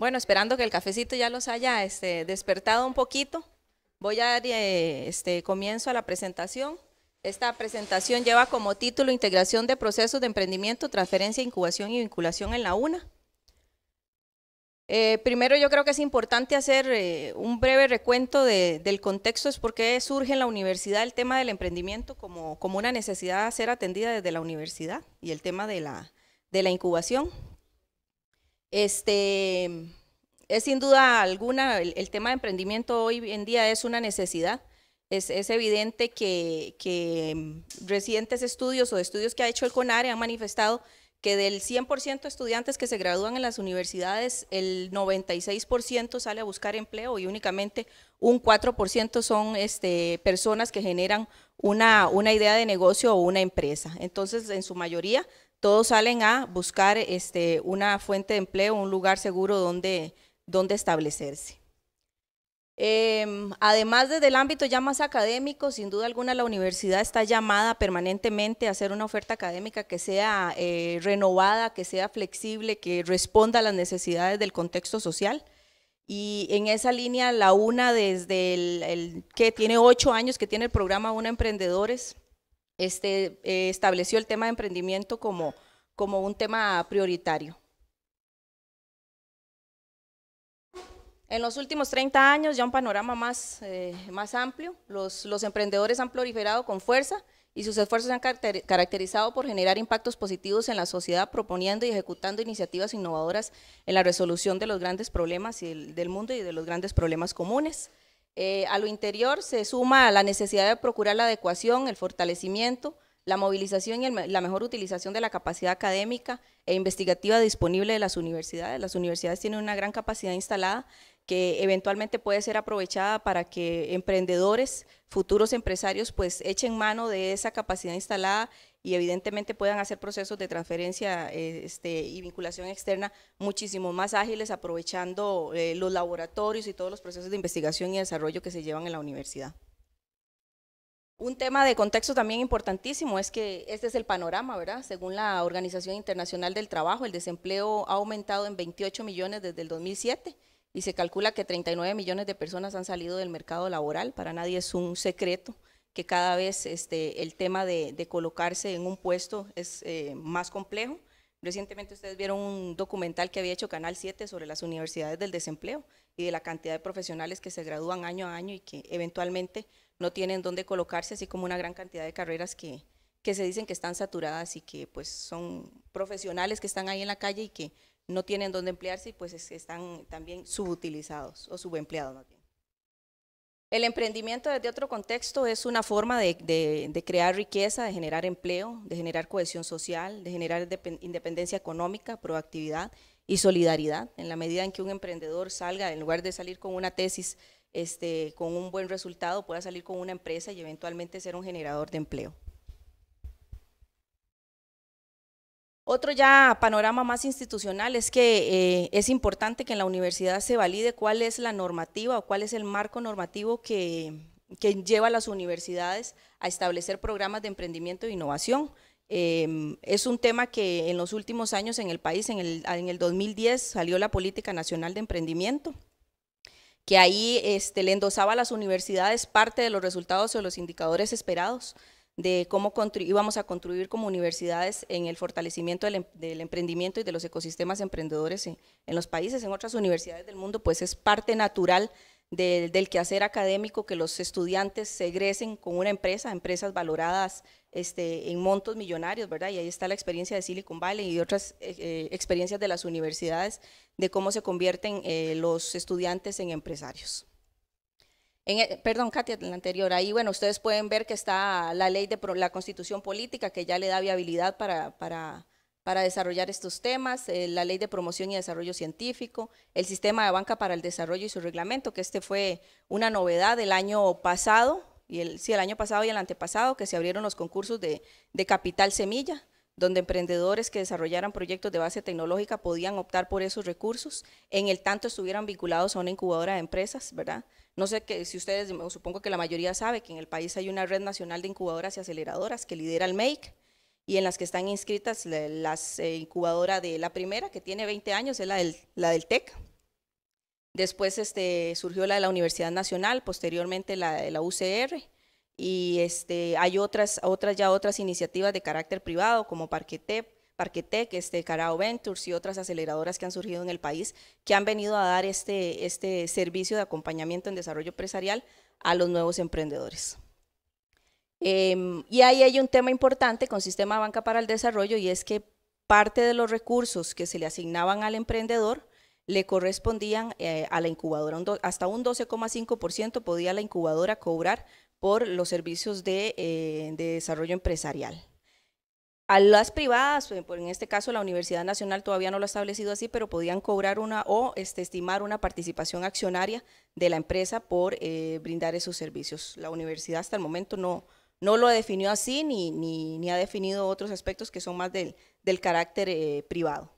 Bueno, esperando que el cafecito ya los haya este, despertado un poquito, voy a dar eh, este, comienzo a la presentación. Esta presentación lleva como título Integración de procesos de emprendimiento, transferencia, incubación y vinculación en la UNA. Eh, primero yo creo que es importante hacer eh, un breve recuento del contexto, es por qué surge en la universidad el tema del emprendimiento como, como, una necesidad a ser atendida desde la universidad y el tema de la, de la incubación. Este, es sin duda alguna, el, tema de emprendimiento hoy en día es una necesidad. Es, evidente que, mm, recientes estudios o estudios que ha hecho el CONARE han manifestado que del 100% de estudiantes que se gradúan en las universidades, el 96% sale a buscar empleo y únicamente un 4% son este, personas que generan una, idea de negocio o una empresa. Entonces, en su mayoría, todos salen a buscar este, una fuente de empleo, un lugar seguro donde dónde establecerse. Em, además, desde el ámbito ya más académico, sin duda alguna la universidad está llamada permanentemente a hacer una oferta académica que sea eh, renovada, que sea flexible, que responda a las necesidades del contexto social. Y en esa línea, la UNA, desde el, que tiene ocho años que tiene el programa UNA Emprendedores, este, eh, estableció el tema de emprendimiento como, como un tema prioritario. En los últimos 30 años ya un panorama más, eh, más amplio, los, emprendedores han proliferado con fuerza y sus esfuerzos se han caracterizado por generar impactos positivos en la sociedad, proponiendo y ejecutando iniciativas innovadoras en la resolución de los grandes problemas del, mundo y de los grandes problemas comunes. Eh, a lo interior se suma la necesidad de procurar la adecuación, el fortalecimiento, la movilización y la mejor utilización de la capacidad académica e investigativa disponible de las universidades. Las universidades tienen una gran capacidad instalada que eventualmente puede ser aprovechada para que emprendedores, futuros empresarios, pues echen mano de esa capacidad instalada y evidentemente puedan hacer procesos de transferencia eh, este, y vinculación externa muchísimo más ágiles, aprovechando eh, los laboratorios y todos los procesos de investigación y desarrollo que se llevan en la universidad. Un tema de contexto también importantísimo es que este es el panorama, ¿verdad? Según la Organización Internacional del Trabajo, el desempleo ha aumentado en 28 millones desde el 2007 y se calcula que 39 millones de personas han salido del mercado laboral. Para nadie es un secreto que cada vez este, el tema de, colocarse en un puesto es eh, más complejo. Recientemente ustedes vieron un documental que había hecho Canal 7 sobre las universidades del desempleo y de la cantidad de profesionales que se gradúan año a año y que eventualmente no tienen dónde colocarse, así como una gran cantidad de carreras que, que se dicen que están saturadas y que pues son profesionales que están ahí en la calle y que no tienen dónde emplearse y pues están también subutilizados o subempleados El emprendimiento desde otro contexto es una forma de, crear riqueza, de generar empleo, de generar cohesión social, de generar independencia económica, proactividad y solidaridad. En la medida en que un emprendedor salga, en lugar de salir con una tesis, este, con un buen resultado, pueda salir con una empresa y eventualmente ser un generador de empleo. Otro ya panorama más institucional es que eh, es importante que en la universidad se valide cuál es la normativa o cuál es el marco normativo que, lleva a las universidades a establecer programas de emprendimiento e innovación. Em, es un tema que en los últimos años en el país, en el, 2010 salió la Política Nacional de Emprendimiento, que ahí este, le endosaba a las universidades parte de los resultados o los indicadores esperados de cómo íbamos a contribuir como universidades en el fortalecimiento em-, del, emprendimiento y de los ecosistemas emprendedores en, los países, en otras universidades del mundo, pues es parte natural del quehacer académico que los estudiantes se egresen con una empresa, empresas valoradas este, en montos millonarios, ¿verdad? Y ahí está la experiencia de Silicon Valley y otras eh, eh, experiencias de las universidades de cómo se convierten eh, los estudiantes en empresarios. E, perdón, Katia, en la anterior. Ahí, bueno, ustedes pueden ver que está la ley de la constitución política que ya le da viabilidad para, para, desarrollar estos temas, eh, la ley de promoción y desarrollo científico, el sistema de banca para el desarrollo y su reglamento, que este fue una novedad del año pasado, y el, sí, el año pasado y el antepasado, que se abrieron los concursos de, de capital semilla, donde emprendedores que desarrollaran proyectos de base tecnológica podían optar por esos recursos, en el tanto estuvieran vinculados a una incubadora de empresas, ¿verdad? No sé si ustedes, supongo que la mayoría sabe que en el país hay una red nacional de incubadoras y aceleradoras que lidera el MEIC y en las que están inscritas las eh, incubadoras de la primera, que tiene 20 años, es la del, TEC. Después este, surgió la de la Universidad Nacional, posteriormente la de la UCR y este, hay otras, otras, ya otras iniciativas de carácter privado como Parquetep, Parquetec, este, Carao Ventures y otras aceleradoras que han surgido en el país, que han venido a dar este, este servicio de acompañamiento en desarrollo empresarial a los nuevos emprendedores. Em, y ahí hay un tema importante con Sistema Banca para el Desarrollo y es que parte de los recursos que se le asignaban al emprendedor le correspondían eh, a la incubadora. hasta un 12,5% podía la incubadora cobrar por los servicios de eh, desarrollo empresarial. A las privadas, eh, en este caso la Universidad Nacional todavía no lo ha establecido así, pero podían cobrar una o este, estimar una participación accionaria de la empresa por eh, brindar esos servicios. La universidad hasta el momento no, lo lo definió así ni, ni, ha definido otros aspectos que son más del, carácter eh, privado.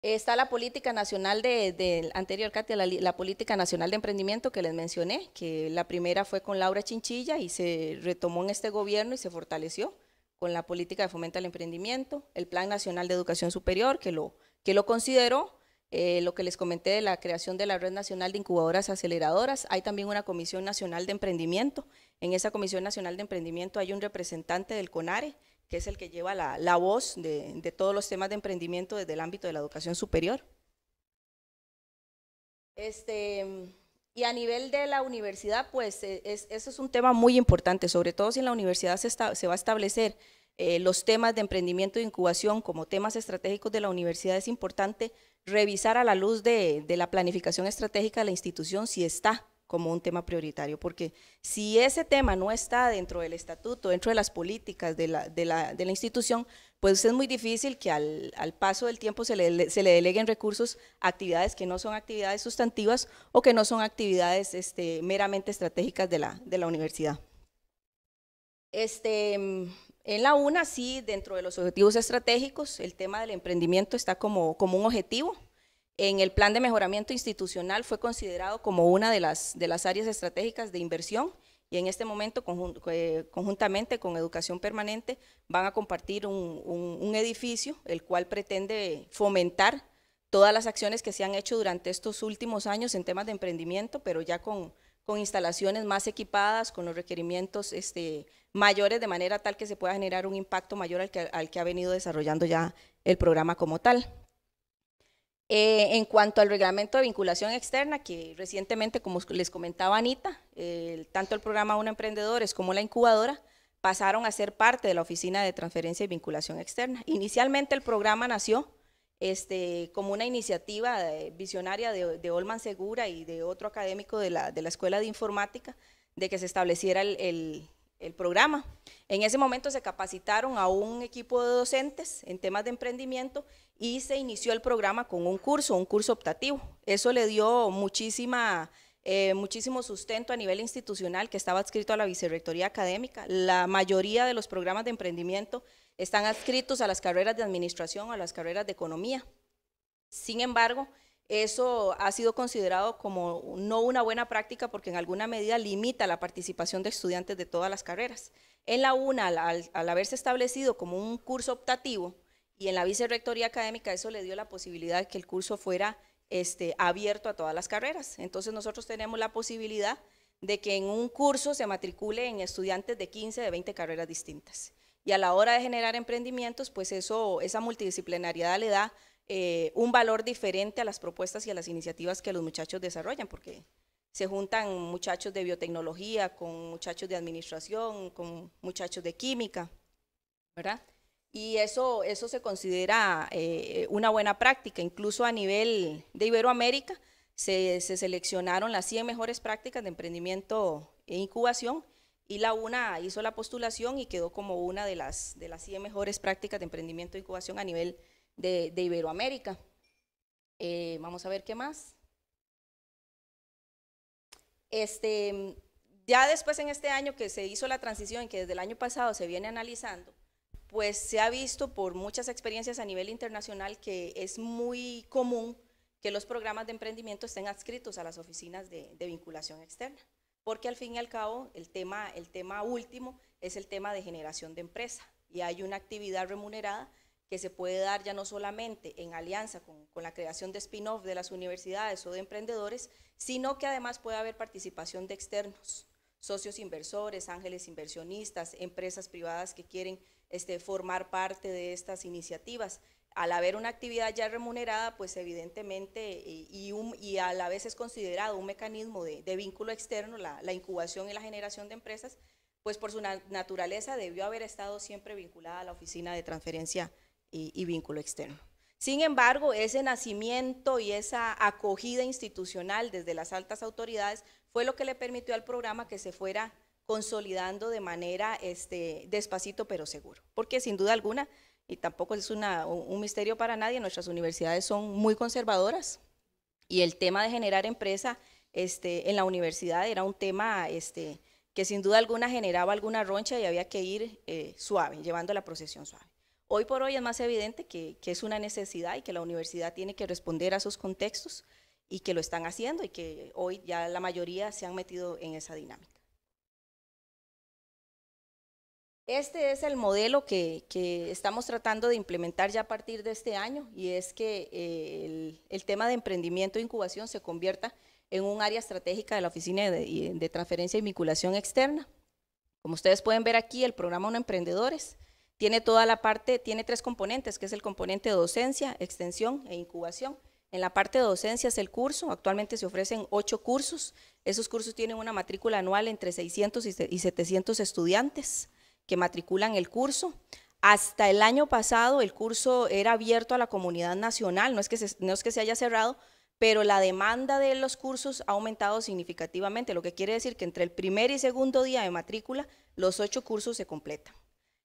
Está la política nacional de, anterior, la, política nacional de emprendimiento que les mencioné, que la primera fue con Laura Chinchilla y se retomó en este gobierno y se fortaleció con la política de fomento al emprendimiento, el Plan Nacional de Educación Superior, que lo, que lo consideró, eh, lo que les comenté de la creación de la Red Nacional de Incubadoras Aceleradoras. Hay también una Comisión Nacional de Emprendimiento. En esa Comisión Nacional de Emprendimiento hay un representante del CONARE, que es el que lleva la, voz de, de, todos los temas de emprendimiento desde el ámbito de la educación superior. Este, y a nivel de la universidad, pues eh, eso es un tema muy importante, sobre todo si en la universidad se, va a establecer eh, los temas de emprendimiento e incubación como temas estratégicos de la universidad, es importante revisar a la luz de, la planificación estratégica de la institución si está como un tema prioritario, porque si ese tema no está dentro del estatuto, dentro de las políticas de de la institución, pues es muy difícil que al, paso del tiempo se le, deleguen recursos a actividades que no son actividades sustantivas o que no son actividades este, meramente estratégicas de la, universidad. Este, en la UNA sí, dentro de los objetivos estratégicos, el tema del emprendimiento está como, un objetivo. En el plan de mejoramiento institucional fue considerado como una de las áreas estratégicas de inversión y en este momento eh, conjuntamente con Educación Permanente van a compartir un, edificio el cual pretende fomentar todas las acciones que se han hecho durante estos últimos años en temas de emprendimiento, pero ya con, instalaciones más equipadas, con los requerimientos este, mayores, de manera tal que se pueda generar un impacto mayor al que ha venido desarrollando ya el programa como tal. Eh, en cuanto al reglamento de vinculación externa, que recientemente, como les comentaba Anita, tanto el programa Uno Emprendedores como la incubadora pasaron a ser parte de la Oficina de Transferencia y Vinculación Externa. Inicialmente el programa nació este, como una iniciativa eh, visionaria de, Olman Segura y de otro académico de la, Escuela de Informática, de que se estableciera el el programa. En ese momento se capacitaron a un equipo de docentes en temas de emprendimiento y se inició el programa con un curso, un curso optativo. Eso le dio muchísima, eh, muchísimo sustento a nivel institucional que estaba adscrito a la Vicerrectoría Académica. La mayoría de los programas de emprendimiento están adscritos a las carreras de administración, a las carreras de economía. Sin embargo, eso ha sido considerado como no una buena práctica porque en alguna medida limita la participación de estudiantes de todas las carreras. En la UNA, al, haberse establecido como un curso optativo, y en la vicerrectoría académica eso le dio la posibilidad de que el curso fuera este, abierto a todas las carreras. Entonces nosotros tenemos la posibilidad de que en un curso se matricule en estudiantes de 15, de 20 carreras distintas. Y a la hora de generar emprendimientos, pues eso, esa multidisciplinariedad le da eh, un valor diferente a las propuestas y a las iniciativas que los muchachos desarrollan, porque se juntan muchachos de biotecnología con muchachos de administración, con muchachos de química, ¿verdad? Y eso, eso se considera eh, una buena práctica, incluso a nivel de Iberoamérica se, seleccionaron las 100 mejores prácticas de emprendimiento e incubación y la UNA hizo la postulación y quedó como una de las, de las 100 mejores prácticas de emprendimiento e incubación a nivel de, Iberoamérica. Eh, vamos a ver qué más. Este, ya después en este año que se hizo la transición, que desde el año pasado se viene analizando, pues se ha visto por muchas experiencias a nivel internacional que es muy común que los programas de emprendimiento estén adscritos a las oficinas de, de vinculación externa, porque al fin y al cabo el tema, el tema último es el tema de generación de empresa y hay una actividad remunerada que se puede dar ya no solamente en alianza con, con la creación de spin-off de las universidades o de emprendedores, sino que además puede haber participación de externos, socios inversores, ángeles inversionistas, empresas privadas que quieren este, formar parte de estas iniciativas. Al haber una actividad ya remunerada, pues evidentemente, eh, y, a la vez es considerado un mecanismo de, de vínculo externo, la, la, incubación y la generación de empresas, pues por su naturaleza debió haber estado siempre vinculada a la oficina de transferencia y, vínculo externo. Sin embargo, ese nacimiento y esa acogida institucional desde las altas autoridades fue lo que le permitió al programa que se fuera consolidando de manera este, despacito pero seguro. Porque sin duda alguna, y tampoco es un misterio para nadie, nuestras universidades son muy conservadoras y el tema de generar empresa este, en la universidad era un tema este, que sin duda alguna generaba alguna roncha y había que ir eh, suave, llevando la procesión suave. Hoy por hoy es más evidente que, es una necesidad y que la universidad tiene que responder a esos contextos y que lo están haciendo y que hoy ya la mayoría se han metido en esa dinámica. Este es el modelo que, estamos tratando de implementar ya a partir de este año y es que eh, el, tema de emprendimiento e incubación se convierta en un área estratégica de la Oficina de, Transferencia y e Vinculación Externa. Como ustedes pueden ver aquí, el programa No Emprendedores tiene toda la parte, tiene tres componentes, que es el componente de docencia, extensión e incubación. En la parte de docencia es el curso, actualmente se ofrecen ocho cursos, esos cursos tienen una matrícula anual entre 600 y 700 estudiantes que matriculan el curso. Hasta el año pasado el curso era abierto a la comunidad nacional, no es que no es que se haya cerrado, pero la demanda de los cursos ha aumentado significativamente, lo que quiere decir que entre el primer y segundo día de matrícula los ocho cursos se completan.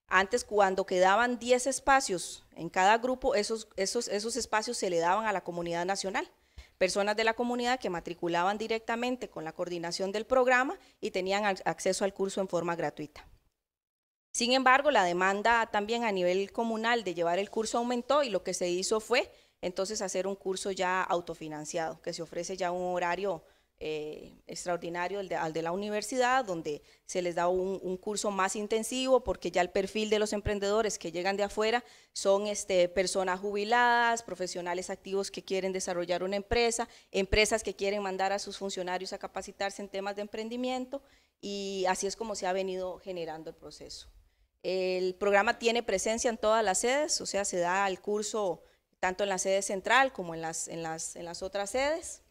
Antes, cuando quedaban 10 espacios en cada grupo, esos, espacios se le daban a la comunidad nacional. Personas de la comunidad que matriculaban directamente con la coordinación del programa y tenían acceso al curso en forma gratuita. Sin embargo, la demanda también a nivel comunal de llevar el curso aumentó y lo que se hizo fue entonces hacer un curso ya autofinanciado, que se ofrece ya un horario eh, extraordinario al de la universidad, donde se les da un, curso más intensivo porque ya el perfil de los emprendedores que llegan de afuera son este, personas jubiladas, profesionales activos que quieren desarrollar una empresa, empresas que quieren mandar a sus funcionarios a capacitarse en temas de emprendimiento y así es como se ha venido generando el proceso. El programa tiene presencia en todas las sedes, o sea, se da el curso tanto en la sede central como en las, en las otras sedes.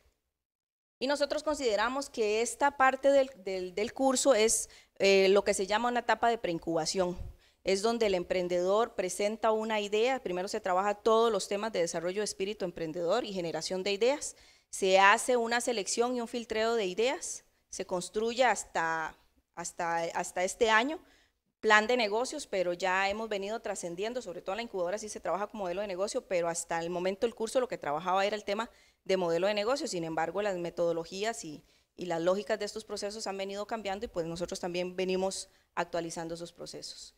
Y nosotros consideramos que esta parte del, curso es eh, lo que se llama una etapa de preincubación. Es donde el emprendedor presenta una idea, primero se trabaja todos los temas de desarrollo de espíritu emprendedor y generación de ideas, se hace una selección y un filtreo de ideas, se construye hasta, hasta, hasta este año plan de negocios, pero ya hemos venido trascendiendo, sobre todo en la incubadora sí se trabaja como modelo de negocio, pero hasta el momento el curso lo que trabajaba era el tema de modelo de negocio. Sin embargo, las metodologías y, las lógicas de estos procesos han venido cambiando y pues nosotros también venimos actualizando esos procesos.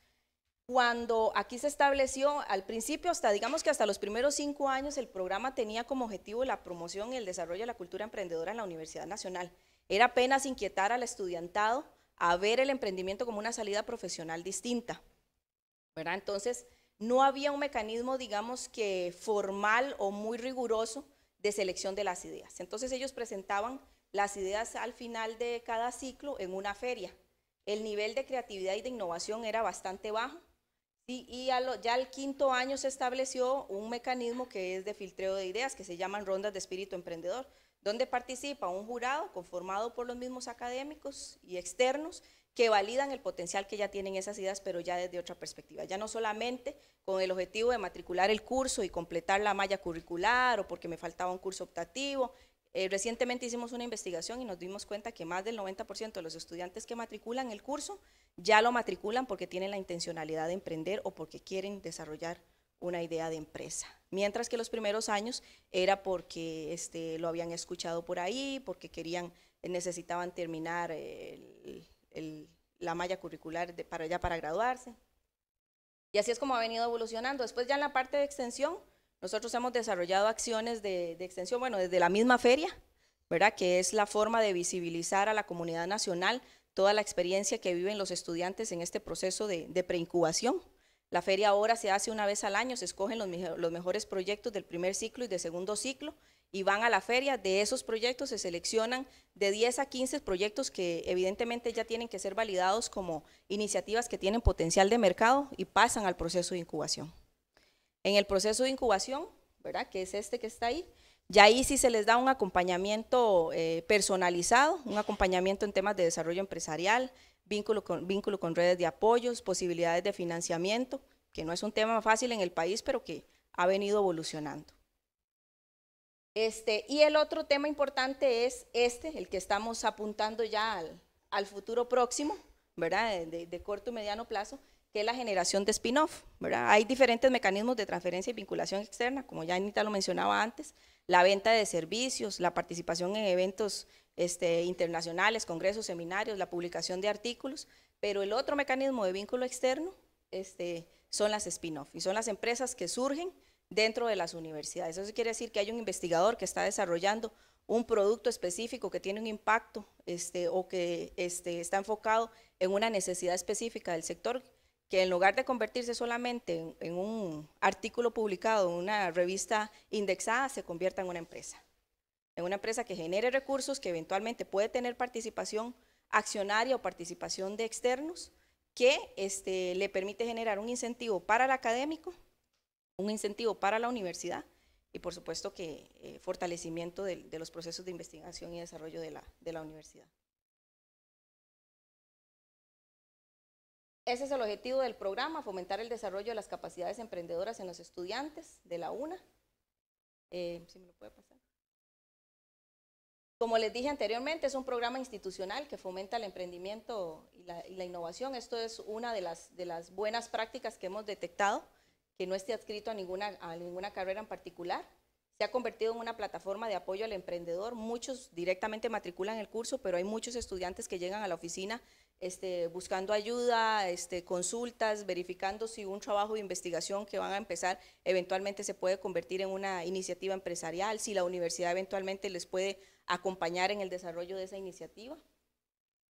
Cuando aquí se estableció, al principio, hasta digamos que hasta los primeros cinco años, el programa tenía como objetivo la promoción y el desarrollo de la cultura emprendedora en la Universidad Nacional. Era apenas inquietar al estudiantado a ver el emprendimiento como una salida profesional distinta. Entonces, no había un mecanismo, digamos que formal o muy riguroso de selección de las ideas. Entonces ellos presentaban las ideas al final de cada ciclo en una feria. El nivel de creatividad y de innovación era bastante bajo y, ya al quinto año se estableció un mecanismo que es de filtreo de ideas que se llaman rondas de espíritu emprendedor, donde participa un jurado conformado por los mismos académicos y externos que validan el potencial que ya tienen esas ideas, pero ya desde otra perspectiva, ya no solamente con el objetivo de matricular el curso y completar la malla curricular o porque me faltaba un curso optativo. Eh, recientemente hicimos una investigación y nos dimos cuenta que más del 90% de los estudiantes que matriculan el curso ya lo matriculan porque tienen la intencionalidad de emprender o porque quieren desarrollar una idea de empresa. Mientras que los primeros años era porque este, lo habían escuchado por ahí, porque querían, necesitaban terminar el la malla curricular para ya para graduarse. Y así es como ha venido evolucionando. Después ya en la parte de extensión, nosotros hemos desarrollado acciones de, extensión, bueno, desde la misma feria, ¿verdad? Que es la forma de visibilizar a la comunidad nacional toda la experiencia que viven los estudiantes en este proceso de, preincubación. La feria ahora se hace una vez al año, se escogen los, los, mejores proyectos del primer ciclo y de segundo ciclo y van a la feria. De esos proyectos se seleccionan de 10 a 15 proyectos que evidentemente ya tienen que ser validados como iniciativas que tienen potencial de mercado y pasan al proceso de incubación. En el proceso de incubación, ¿verdad? Que es este que está ahí. Ya ahí sí se les da un acompañamiento eh, personalizado, un acompañamiento en temas de desarrollo empresarial, vínculo con, vínculo con redes de apoyos, posibilidades de financiamiento, que no es un tema fácil en el país, pero que ha venido evolucionando. Este, y el otro tema importante es este, el que estamos apuntando ya al, futuro próximo, ¿verdad? De, corto y mediano plazo, que es la generación de spin-off, Hay diferentes mecanismos de transferencia y vinculación externa, como ya Anita lo mencionaba antes, la venta de servicios, la participación en eventos este, internacionales, congresos, seminarios, la publicación de artículos, pero el otro mecanismo de vínculo externo este, son las spin-off y son las empresas que surgen dentro de las universidades. Eso quiere decir que hay un investigador que está desarrollando un producto específico que tiene un impacto este, o que este, está enfocado en una necesidad específica del sector, que en lugar de convertirse solamente en, un artículo publicado en una revista indexada, se convierta en una empresa. En una empresa que genere recursos, que eventualmente puede tener participación accionaria o participación de externos, que este, le permite generar un incentivo para el académico un incentivo para la universidad y por supuesto que eh, fortalecimiento de, los procesos de investigación y desarrollo de la, universidad. Ese es el objetivo del programa, fomentar el desarrollo de las capacidades emprendedoras en los estudiantes de la UNA. Eh, si lo puede pasar. Como les dije anteriormente, es un programa institucional que fomenta el emprendimiento y la, innovación. Esto es una de las buenas prácticas que hemos detectado que no esté adscrito a ninguna, a ninguna carrera en particular. Se ha convertido en una plataforma de apoyo al emprendedor. Muchos directamente matriculan el curso, pero hay muchos estudiantes que llegan a la oficina este, buscando ayuda, este, consultas, verificando si un trabajo de investigación que van a empezar eventualmente se puede convertir en una iniciativa empresarial, si la universidad eventualmente les puede acompañar en el desarrollo de esa iniciativa.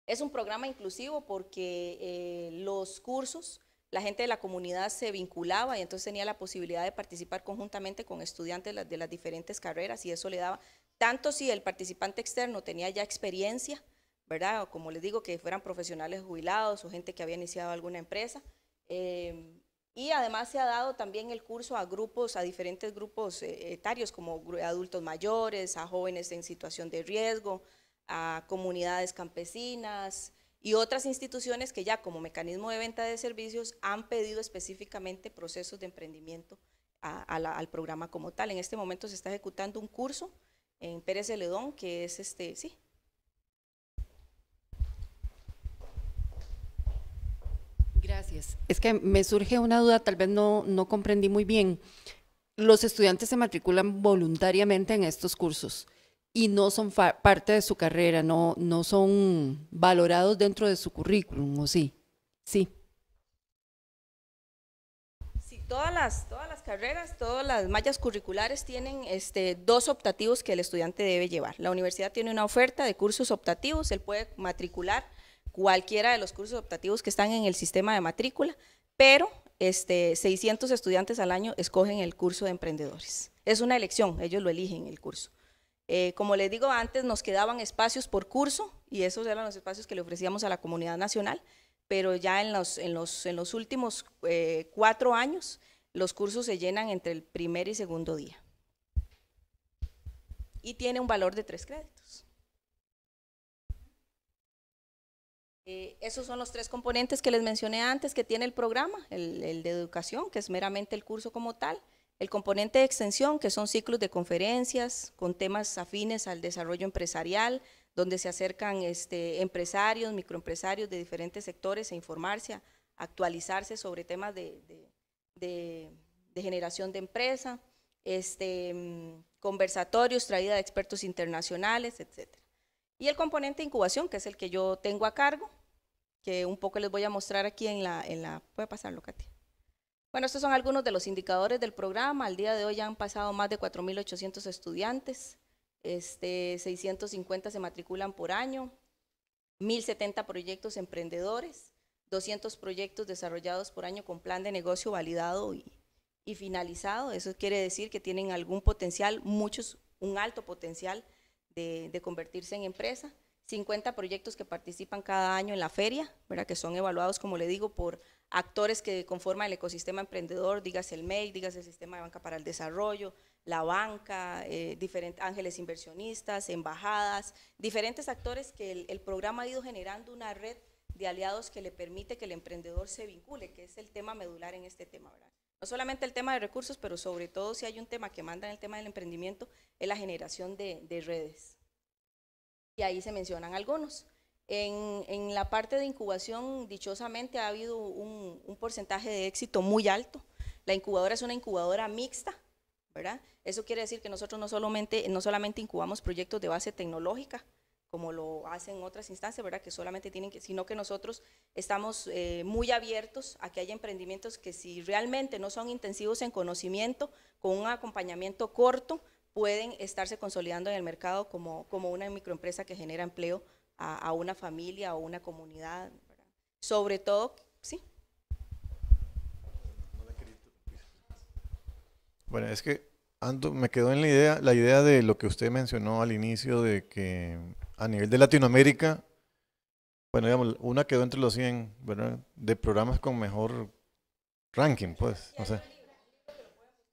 Es un programa inclusivo porque eh, los cursos la gente de la comunidad se vinculaba y entonces tenía la posibilidad de participar conjuntamente con estudiantes de las, diferentes carreras y eso le daba, tanto si el participante externo tenía ya experiencia, ¿verdad? como les digo, que fueran profesionales jubilados o gente que había iniciado alguna empresa. Eh, y además se ha dado también el curso a grupos, a diferentes grupos eh, etarios, como adultos mayores, a jóvenes en situación de riesgo, a comunidades campesinas, y otras instituciones que ya como mecanismo de venta de servicios han pedido específicamente procesos de emprendimiento al programa como tal. En este momento se está ejecutando un curso en Pérez Ledón que es este, sí. Gracias. Es que me surge una duda, tal vez no, no comprendí muy bien. Los estudiantes se matriculan voluntariamente en estos cursos y no son parte de su carrera, no, no son valorados dentro de su currículum, ¿o sí? Sí. sí todas las, todas las carreras, todas las mallas curriculares tienen este, dos optativos que el estudiante debe llevar. La universidad tiene una oferta de cursos optativos, él puede matricular cualquiera de los cursos optativos que están en el sistema de matrícula, pero este, 600 estudiantes al año escogen el curso de emprendedores. Es una elección, ellos lo eligen el curso. Eh, como les digo antes, nos quedaban espacios por curso y esos eran los espacios que le ofrecíamos a la comunidad nacional, pero ya en los, en los, últimos eh, cuatro años los cursos se llenan entre el primer y segundo día. Y tiene un valor de tres créditos. Eh, esos son los tres componentes que les mencioné antes que tiene el programa, el de educación, que es meramente el curso como tal, el componente de extensión, que son ciclos de conferencias con temas afines al desarrollo empresarial, donde se acercan este, empresarios, microempresarios de diferentes sectores a informarse, a actualizarse sobre temas de, generación de empresa, este, conversatorios, traída de expertos internacionales, etc. Y el componente de incubación, que es el que yo tengo a cargo, que un poco les voy a mostrar aquí en la... En la ¿Puede pasarlo, Katia? Bueno, estos son algunos de los indicadores del programa. Al día de hoy ya han pasado más de 4.800 estudiantes, este, 650 se matriculan por año, 1.070 proyectos emprendedores, 200 proyectos desarrollados por año con plan de negocio validado y, finalizado. Eso quiere decir que tienen algún potencial, muchos, un alto potencial de, convertirse en empresa. 50 proyectos que participan cada año en la feria, ¿verdad? que son evaluados, como le digo, por actores que conforman el ecosistema emprendedor, digas el MEI, digas el Sistema de Banca para el Desarrollo, la banca, eh, diferentes ángeles inversionistas, embajadas, diferentes actores que el, programa ha ido generando una red de aliados que le permite que el emprendedor se vincule, que es el tema medular en este tema, No solamente el tema de recursos, pero sobre todo si hay un tema que manda en el tema del emprendimiento, es la generación de, de redes. Y ahí se mencionan algunos. En, la parte de incubación, dichosamente, ha habido un, porcentaje de éxito muy alto. La incubadora es una incubadora mixta, ¿verdad? Eso quiere decir que nosotros no solamente, no solamente incubamos proyectos de base tecnológica, como lo hacen otras instancias, ¿verdad? Que solamente tienen que, sino que nosotros estamos eh, muy abiertos a que haya emprendimientos que si realmente no son intensivos en conocimiento, con un acompañamiento corto, pueden estarse consolidando en el mercado como, como una microempresa que genera empleo a, una familia o una comunidad. Sobre todo, sí. Bueno, es que ando, me quedó en la idea, la idea de lo que usted mencionó al inicio de que a nivel de Latinoamérica, bueno, digamos, una quedó entre los 100, ¿verdad? De programas con mejor ranking, pues, no sé.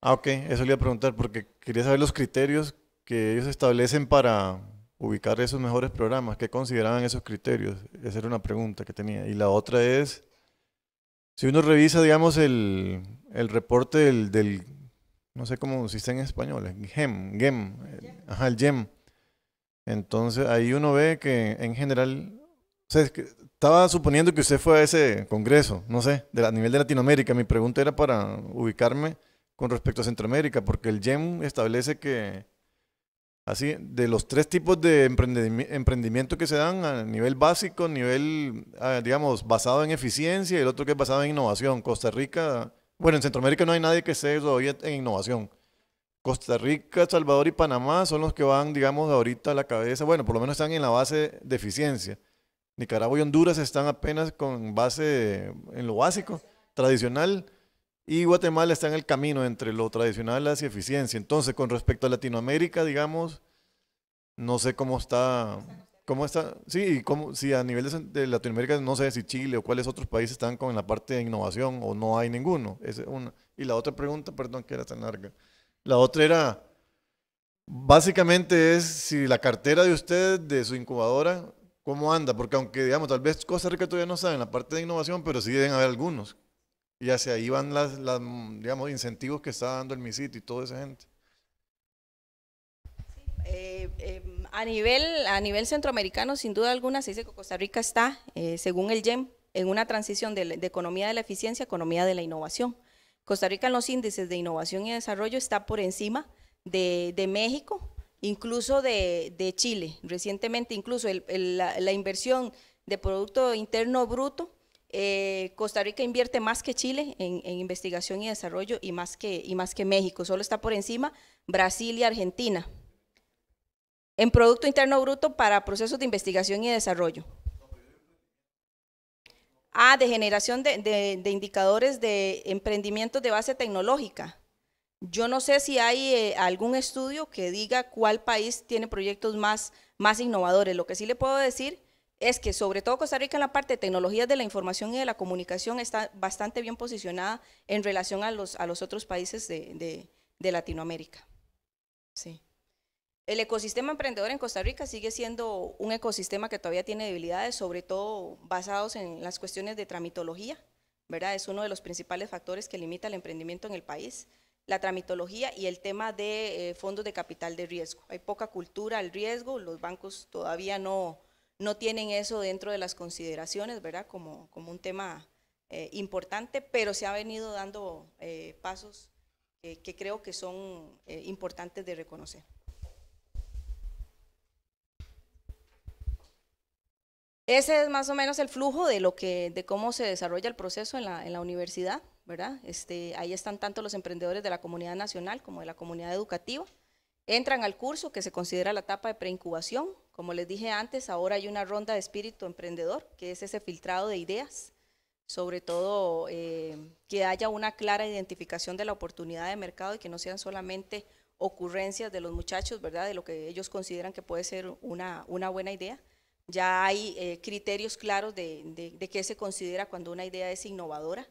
Ah, ok, eso le iba a preguntar porque quería saber los criterios que ellos establecen para ubicar esos mejores programas, ¿qué consideraban esos criterios? Esa era una pregunta que tenía. Y la otra es, si uno revisa, digamos, el, el reporte del, no sé cómo se dice en español, GEM, GEM, ajá, el GEM. Entonces ahí uno ve que en general, o sea, estaba suponiendo que usted fue a ese congreso, no sé, de, a nivel de Latinoamérica. Mi pregunta era para ubicarme con respecto a Centroamérica, porque el GEM establece que Así, de los tres tipos de emprendimiento que se dan a nivel básico, nivel, ah, digamos, basado en eficiencia y el otro que es basado en innovación. Costa Rica, bueno, en Centroamérica no hay nadie que esté todavía en innovación. Costa Rica, Salvador y Panamá son los que van, digamos, ahorita a la cabeza, bueno, por lo menos están en la base de eficiencia. Nicaragua y Honduras están apenas con base en lo básico, tradicional y Guatemala está en el camino entre lo tradicional hacia eficiencia. Entonces, con respecto a Latinoamérica, digamos, no sé cómo está, cómo está, sí, cómo, si a nivel de, Latinoamérica no sé si Chile o cuáles otros países están con la parte de innovación o no hay ninguno. Y la otra pregunta, perdón que era tan larga. La otra era, básicamente es si la cartera de usted, de su incubadora, ¿cómo anda? Porque aunque, digamos, tal vez Costa Rica todavía no sabe en la parte de innovación, pero sí deben haber algunos. Y hacia ahí van las, mm, digamos, incentivos que está dando el MISIT y toda esa gente. Eh, em, a, nivel, a nivel centroamericano, sin duda alguna, se dice que Costa Rica está, eh, según el GEM, en una transición de, economía de la eficiencia a economía de la innovación. Costa Rica en los índices de innovación y desarrollo está por encima de, México, incluso de, Chile. Recientemente, incluso la, inversión de Producto Interno Bruto eh, Costa Rica invierte más que Chile en, investigación y desarrollo y más, que, y más que México. Solo está por encima Brasil y Argentina. En Producto Interno Bruto para procesos de investigación y desarrollo. Ah, de generación de, indicadores de emprendimientos de base tecnológica. Yo no sé si hay eh, algún estudio que diga cuál país tiene proyectos más, más innovadores. Lo que sí le puedo decir es que sobre todo Costa Rica en la parte de tecnologías de la información y de la comunicación está bastante bien posicionada en relación a los, a los otros países de, Latinoamérica. Sí. El ecosistema emprendedor en Costa Rica sigue siendo un ecosistema que todavía tiene debilidades, sobre todo basados en las cuestiones de tramitología, ¿verdad? Es uno de los principales factores que limita el emprendimiento en el país, la tramitología y el tema de eh, fondos de capital de riesgo. Hay poca cultura al riesgo, los bancos todavía no, no tienen eso dentro de las consideraciones, ¿verdad? Como, un tema eh, importante, pero se ha venido dando eh, pasos que creo que son eh, importantes de reconocer. Ese es más o menos el flujo de lo que, de cómo se desarrolla el proceso en la, universidad, ¿verdad? Este, ahí están tanto los emprendedores de la comunidad nacional como de la comunidad educativa. Entran al curso que se considera la etapa de preincubación. Como les dije antes, ahora hay una ronda de espíritu emprendedor, que es ese filtrado de ideas, sobre todo eh, que haya una clara identificación de la oportunidad de mercado y que no sean solamente ocurrencias de los muchachos, ¿verdad? De lo que ellos consideran que puede ser una, buena idea. Ya hay eh, criterios claros de, qué se considera cuando una idea es innovadora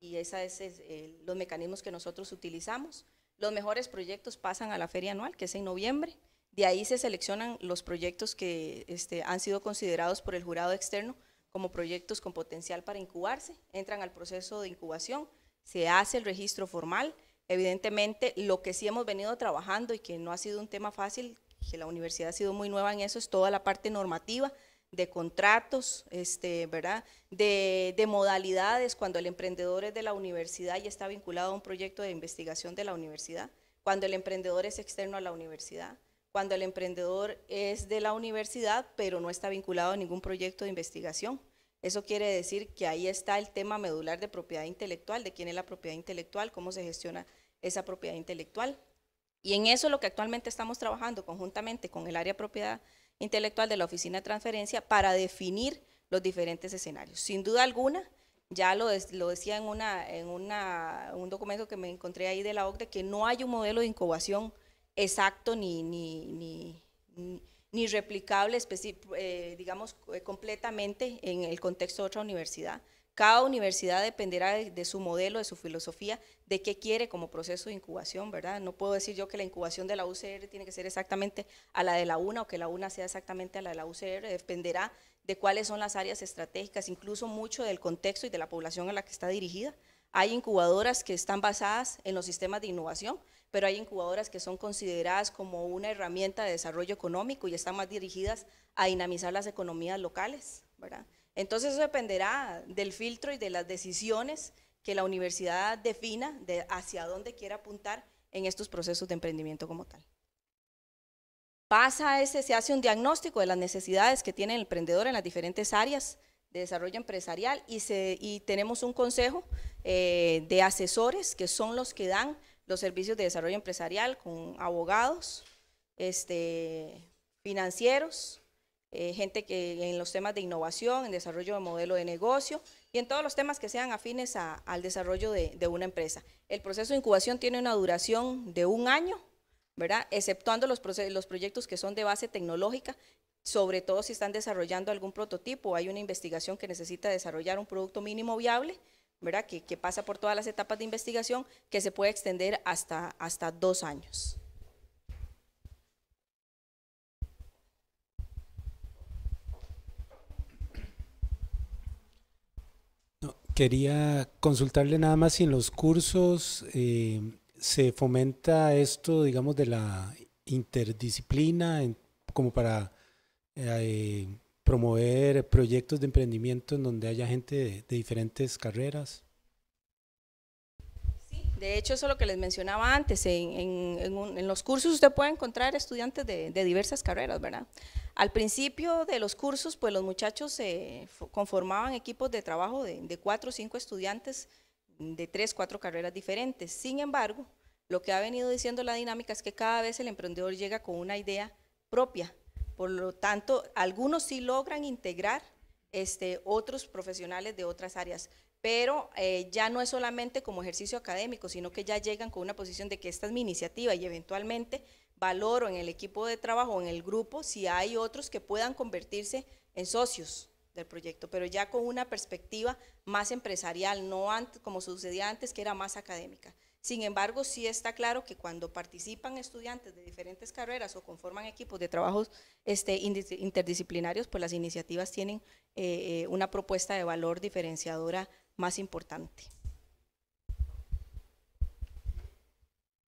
y esos es, eh, los mecanismos que nosotros utilizamos. Los mejores proyectos pasan a la feria anual, que es en noviembre. De ahí se seleccionan los proyectos que este, han sido considerados por el jurado externo como proyectos con potencial para incubarse, entran al proceso de incubación, se hace el registro formal. Evidentemente, lo que sí hemos venido trabajando y que no ha sido un tema fácil, que la universidad ha sido muy nueva en eso, es toda la parte normativa de contratos, este, ¿verdad? De, modalidades, cuando el emprendedor es de la universidad y está vinculado a un proyecto de investigación de la universidad, cuando el emprendedor es externo a la universidad, cuando el emprendedor es de la universidad pero no está vinculado a ningún proyecto de investigación. Eso quiere decir que ahí está el tema medular de propiedad intelectual, de quién es la propiedad intelectual, cómo se gestiona esa propiedad intelectual. Y en eso lo que actualmente estamos trabajando conjuntamente con el área propiedad intelectual de la Oficina de Transferencia para definir los diferentes escenarios. Sin duda alguna, ya lo, decía en, un documento que me encontré ahí de la OCDE, que no hay un modelo de incubación exacto ni, ni, replicable, eh, digamos, eh, completamente en el contexto de otra universidad. Cada universidad dependerá de, su modelo, de su filosofía, de qué quiere como proceso de incubación, ¿verdad? No puedo decir yo que la incubación de la UCR tiene que ser exactamente a la de la UNA o que la UNA sea exactamente a la de la UCR, dependerá de cuáles son las áreas estratégicas, incluso mucho del contexto y de la población a la que está dirigida. Hay incubadoras que están basadas en los sistemas de innovación, pero hay incubadoras que son consideradas como una herramienta de desarrollo económico y están más dirigidas a dinamizar las economías locales, ¿verdad? Entonces eso dependerá del filtro y de las decisiones que la universidad defina hacia dónde quiera apuntar en estos procesos de emprendimiento como tal. ese, se hace un diagnóstico de las necesidades que tiene el emprendedor en las diferentes áreas de desarrollo empresarial y, tenemos un consejo eh, de asesores que son los que dan los servicios de desarrollo empresarial con abogados, este, financieros, eh, gente que en los temas de innovación, en desarrollo de modelo de negocio y en todos los temas que sean afines al desarrollo de, una empresa. El proceso de incubación tiene una duración de un año, ¿verdad? Exceptuando los, proyectos que son de base tecnológica, sobre todo si están desarrollando algún prototipo, hay una investigación que necesita desarrollar un producto mínimo viable, ¿verdad? Que, que pasa por todas las etapas de investigación, que se puede extender hasta, hasta dos años. Quería consultarle nada más si en los cursos eh, se fomenta esto, digamos, de la interdisciplina como para eh, promover proyectos de emprendimiento en donde haya gente de diferentes carreras. De hecho, eso es lo que les mencionaba antes, en, los cursos usted puede encontrar estudiantes de, diversas carreras, ¿verdad? Al principio de los cursos, pues los muchachos se conformaban equipos de trabajo de, cuatro o cinco estudiantes de tres, cuatro carreras diferentes. Sin embargo, lo que ha venido diciendo la dinámica es que cada vez el emprendedor llega con una idea propia. Por lo tanto, algunos sí logran integrar este, otros profesionales de otras áreas pero eh, ya no es solamente como ejercicio académico, sino que ya llegan con una posición de que esta es mi iniciativa y eventualmente valoro en el equipo de trabajo o en el grupo si hay otros que puedan convertirse en socios del proyecto, pero ya con una perspectiva más empresarial, no como sucedía antes, que era más académica. Sin embargo, sí está claro que cuando participan estudiantes de diferentes carreras o conforman equipos de trabajos este, interdisciplinarios, pues las iniciativas tienen eh, eh, una propuesta de valor diferenciadora más importante.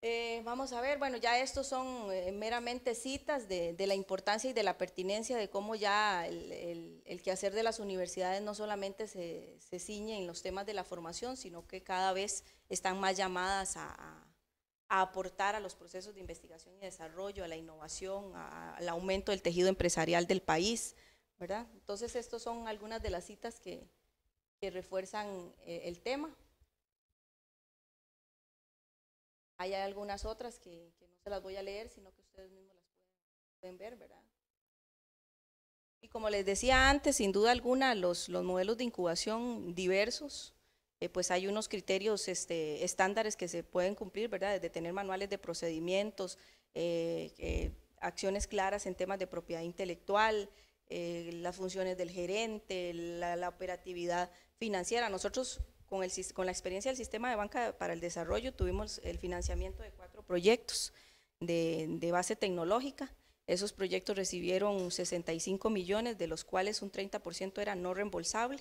Eh, vamos a ver, bueno, ya estos son eh, meramente citas de, la importancia y de la pertinencia de cómo ya el, el, quehacer de las universidades no solamente se, ciñe en los temas de la formación, sino que cada vez están más llamadas a, aportar a los procesos de investigación y desarrollo, a la innovación, al aumento del tejido empresarial del país, ¿verdad? Entonces, estos son algunas de las citas que, refuerzan eh, el tema. Hay algunas otras que, no se las voy a leer, sino que ustedes mismos las pueden, ver, ¿verdad? Y como les decía antes, sin duda alguna, los, modelos de incubación diversos, eh, pues hay unos criterios este, estándares que se pueden cumplir, ¿verdad? Desde tener manuales de procedimientos, eh, acciones claras en temas de propiedad intelectual, las funciones del gerente, la operatividad financiera. Nosotros con, la experiencia del sistema de banca para el desarrollo tuvimos el financiamiento de cuatro proyectos de, base tecnológica. Esos proyectos recibieron 65 millones, de los cuales un 30% era no reembolsable.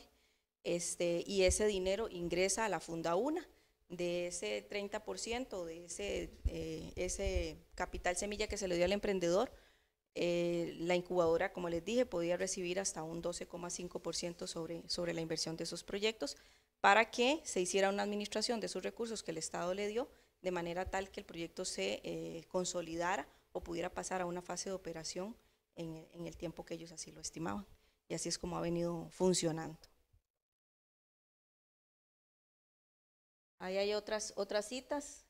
Este, y ese dinero ingresa a la Funda Una. De ese 30%, de ese, eh, ese capital semilla que se le dio al emprendedor, eh, la incubadora, como les dije, podía recibir hasta un 12,5% sobre, sobre la inversión de esos proyectos para que se hiciera una administración de esos recursos que el Estado le dio de manera tal que el proyecto se eh, consolidara o pudiera pasar a una fase de operación en, en el tiempo que ellos así lo estimaban. Y así es como ha venido funcionando. Ahí hay otras, otras citas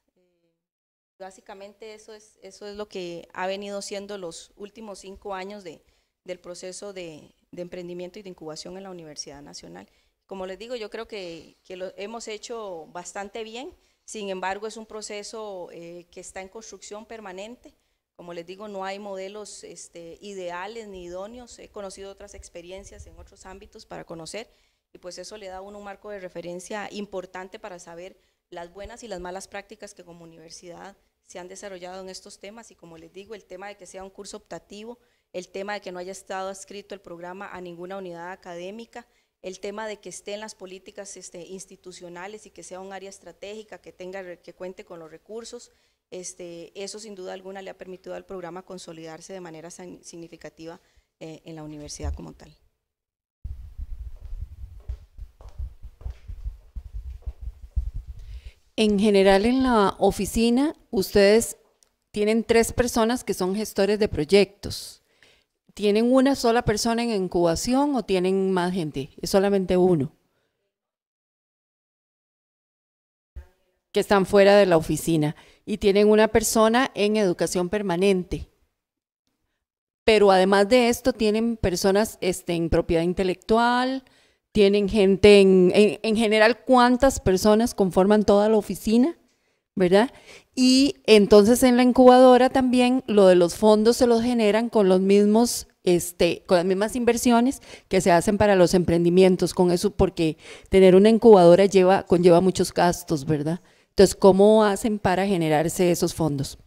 Básicamente eso es, eso es lo que ha venido siendo los últimos cinco años del proceso de, emprendimiento y de incubación en la Universidad Nacional. Como les digo, yo creo que, lo hemos hecho bastante bien, sin embargo es un proceso eh, que está en construcción permanente. Como les digo, no hay modelos este, ideales ni idóneos. He conocido otras experiencias en otros ámbitos para conocer y pues eso le da a uno un marco de referencia importante para saber las buenas y las malas prácticas que como universidad se han desarrollado en estos temas y como les digo, el tema de que sea un curso optativo, el tema de que no haya estado adscrito el programa a ninguna unidad académica, el tema de que esté en las políticas este, institucionales y que sea un área estratégica, que, tenga, que cuente con los recursos, este, eso sin duda alguna le ha permitido al programa consolidarse de manera significativa eh, en la universidad como tal. En general en la oficina ustedes tienen tres personas que son gestores de proyectos. ¿Tienen una sola persona en incubación o tienen más gente? Es solamente uno. Que están fuera de la oficina. Y tienen una persona en educación permanente. Pero además de esto, tienen personas este, en propiedad intelectual, tienen gente en, en, general, cuántas personas conforman toda la oficina, ¿verdad? Y entonces en la incubadora también lo de los fondos se los generan con los mismos, este, con las mismas inversiones que se hacen para los emprendimientos, con eso porque tener una incubadora lleva, conlleva muchos gastos, ¿verdad? Entonces, ¿cómo hacen para generarse esos fondos?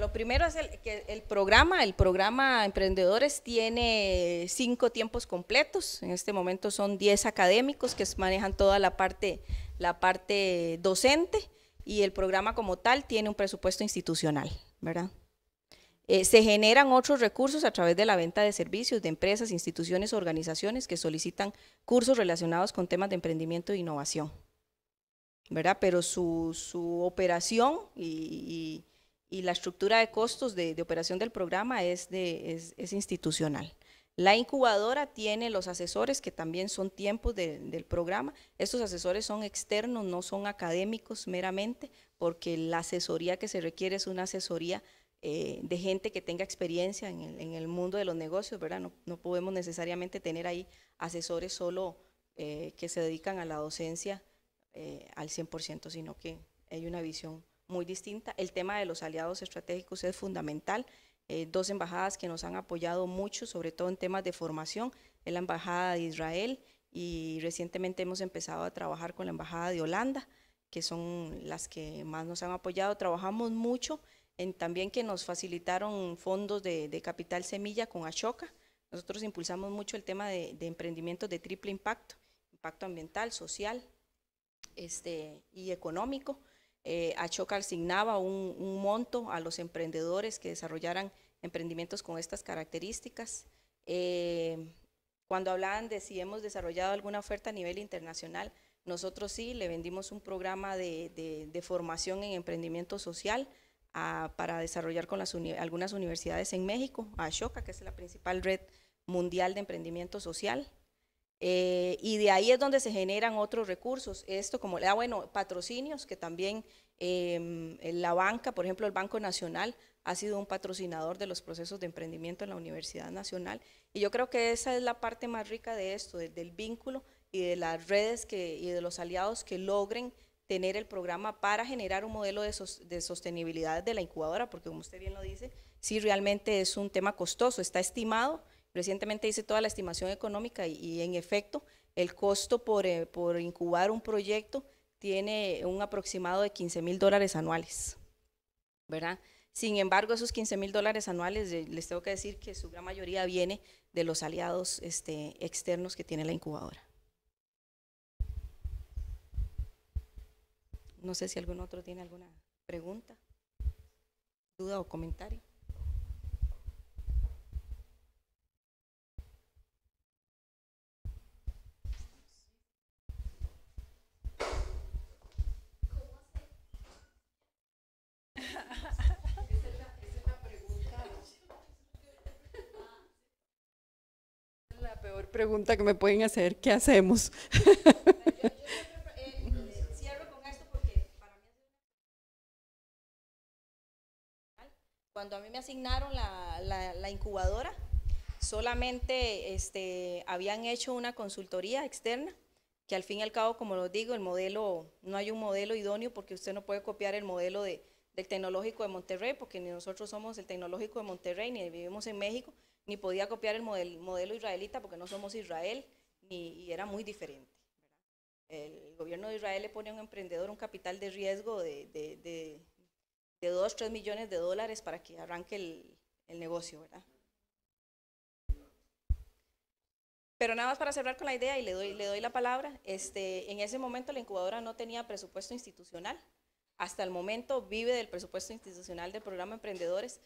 lo primero es el, que el programa, el programa Emprendedores tiene cinco tiempos completos, en este momento son 10 académicos que manejan toda la parte, la parte docente y el programa como tal tiene un presupuesto institucional, ¿verdad? Eh, se generan otros recursos a través de la venta de servicios de empresas, instituciones, organizaciones que solicitan cursos relacionados con temas de emprendimiento e innovación, ¿verdad? Pero su, su operación y y la estructura de costos de, operación del programa es, de, institucional. La incubadora tiene los asesores que también son tiempos del programa. Estos asesores son externos, no son académicos meramente, porque la asesoría que se requiere es una asesoría eh, de gente que tenga experiencia en el, mundo de los negocios, ¿verdad? No, podemos necesariamente tener ahí asesores solo eh, que se dedican a la docencia eh, al 100%, sino que hay una visión muy distinta. El tema de los aliados estratégicos es fundamental. Eh, dos embajadas que nos han apoyado mucho, sobre todo en temas de formación, es la Embajada de Israel y recientemente hemos empezado a trabajar con la Embajada de Holanda, que son las que más nos han apoyado. Trabajamos mucho en también que nos facilitaron fondos de, Capital Semilla con Ashoka. Nosotros impulsamos mucho el tema de, de emprendimientos de triple impacto, impacto ambiental, social este, y económico. Eh, Achoca asignaba un, monto a los emprendedores que desarrollaran emprendimientos con estas características. Eh, cuando hablaban de si hemos desarrollado alguna oferta a nivel internacional, nosotros sí le vendimos un programa de, formación en emprendimiento social ah, para desarrollar con algunas universidades en México, a Ashoka, que es la principal red mundial de emprendimiento social. Eh, y de ahí es donde se generan otros recursos. Esto como, ah, bueno, patrocinios, que también em, la banca, por ejemplo, el Banco Nacional ha sido un patrocinador de los procesos de emprendimiento en la Universidad Nacional. Y yo creo que esa es la parte más rica de esto, del, vínculo y de las redes y de los aliados que logren tener el programa para generar un modelo de, de sostenibilidad de la incubadora, porque como usted bien lo dice, sí realmente es un tema costoso, está estimado Recientemente hice toda la estimación económica y, en efecto, el costo eh, por, incubar un proyecto tiene un aproximado de 15 mil dólares anuales, ¿verdad? Sin embargo, esos 15 mil dólares anuales, eh, les tengo que decir que su gran mayoría viene de los aliados este, externos que tiene la incubadora. No sé si algún otro tiene alguna pregunta, duda o comentario. peor pregunta que me pueden hacer, ¿qué hacemos? Cuando a mí me asignaron la, la, incubadora, solamente este, habían hecho una consultoría externa, que al fin y al cabo, como lo digo, el modelo, no hay un modelo idóneo porque usted no puede copiar el modelo de, del tecnológico de Monterrey, porque ni nosotros somos el tecnológico de Monterrey, ni vivimos en México, ni podía copiar el modelo israelita porque no somos Israel, ni, y era muy diferente. El gobierno de Israel le pone a un emprendedor un capital de riesgo de, de, de, 2, 3 millones de dólares para que arranque el, el negocio, ¿verdad? Pero nada más para cerrar con la idea y le doy, le doy la palabra, este, en ese momento la incubadora no tenía presupuesto institucional, hasta el momento vive del presupuesto institucional del programa Emprendedores,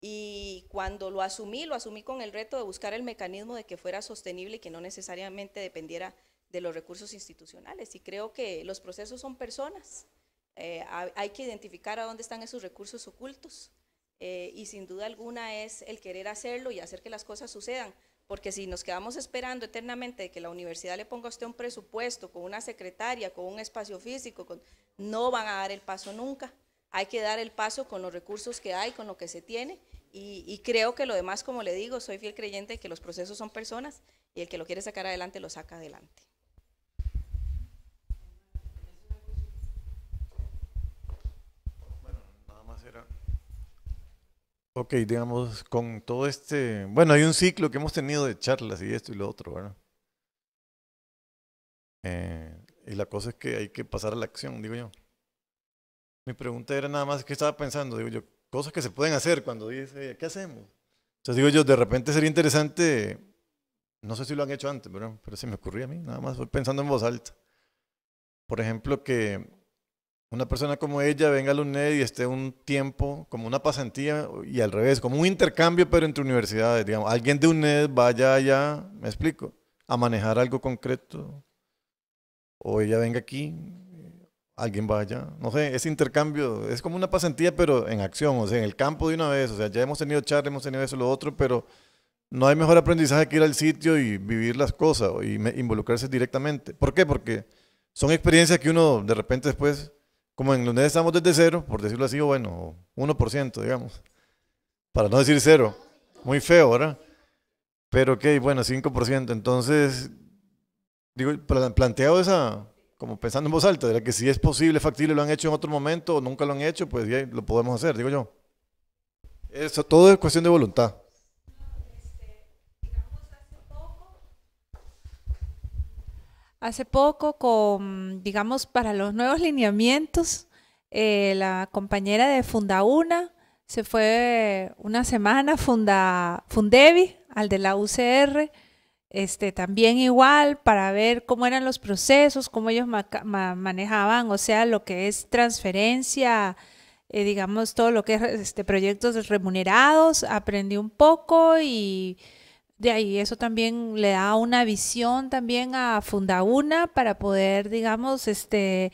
y cuando lo asumí, lo asumí con el reto de buscar el mecanismo de que fuera sostenible y que no necesariamente dependiera de los recursos institucionales. Y creo que los procesos son personas. Eh, hay que identificar a dónde están esos recursos ocultos. Eh, y sin duda alguna es el querer hacerlo y hacer que las cosas sucedan. Porque si nos quedamos esperando eternamente de que la universidad le ponga a usted un presupuesto con una secretaria, con un espacio físico, no van a dar el paso nunca hay que dar el paso con los recursos que hay, con lo que se tiene y, creo que lo demás, como le digo, soy fiel creyente que los procesos son personas y el que lo quiere sacar adelante lo saca adelante. Bueno, nada más era... Ok, digamos, con todo este... Bueno, hay un ciclo que hemos tenido de charlas y esto y lo otro, ¿verdad? Eh, y la cosa es que hay que pasar a la acción, digo yo. Mi pregunta era nada más que estaba pensando, digo yo, cosas que se pueden hacer cuando dice, ¿qué hacemos? Entonces digo yo, de repente sería interesante, no sé si lo han hecho antes, pero, pero se me ocurrió a mí, nada más estoy pensando en voz alta. Por ejemplo, que una persona como ella venga a la UNED y esté un tiempo como una pasantía y al revés, como un intercambio, pero entre universidades, digamos. Alguien de UNED vaya allá, me explico, a manejar algo concreto. O ella venga aquí, alguien vaya. No sé, ese intercambio es como una pasantía, pero en acción, o sea, en el campo de una vez. O sea, ya hemos tenido charlas, hemos tenido eso, lo otro, pero no hay mejor aprendizaje que ir al sitio y vivir las cosas y involucrarse directamente. ¿Por qué? Porque son experiencias que uno de repente después, como en donde estamos desde cero, por decirlo así, o bueno, 1%, digamos, para no decir cero. Muy feo, ¿verdad? Pero ok, bueno, 5%. Entonces, digo, planteado esa, como pensando en voz alta, de la que si es posible, factible, lo han hecho en otro momento o nunca lo han hecho, pues bien, lo podemos hacer, digo yo. Eso todo es cuestión de voluntad. Hace poco, con, digamos, para los nuevos lineamientos, eh, la compañera de Fundauna se fue una semana Funda, Fundevi, al de la UCR, este, también igual para ver cómo eran los procesos, cómo ellos manejaban, o sea, lo que es transferencia, eh, digamos, todo lo que es este, proyectos remunerados, aprendí un poco y de ahí eso también le da una visión también a Fundauna para poder, digamos, este,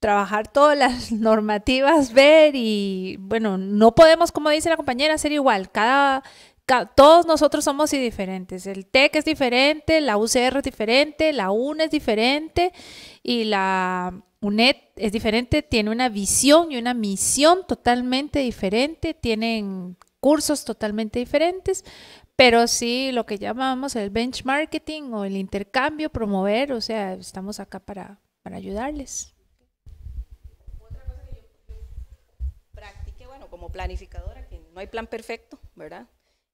trabajar todas las normativas, ver y, bueno, no podemos, como dice la compañera, ser igual. Cada todos nosotros somos diferentes. El TEC es diferente, la UCR es diferente, la UN es diferente y la UNED es diferente. Tiene una visión y una misión totalmente diferente, tienen cursos totalmente diferentes, pero sí lo que llamamos el benchmarking o el intercambio, promover, o sea, estamos acá para, ayudarles. Otra cosa que yo practiqué, bueno, como planificadora, que no hay plan perfecto, ¿verdad?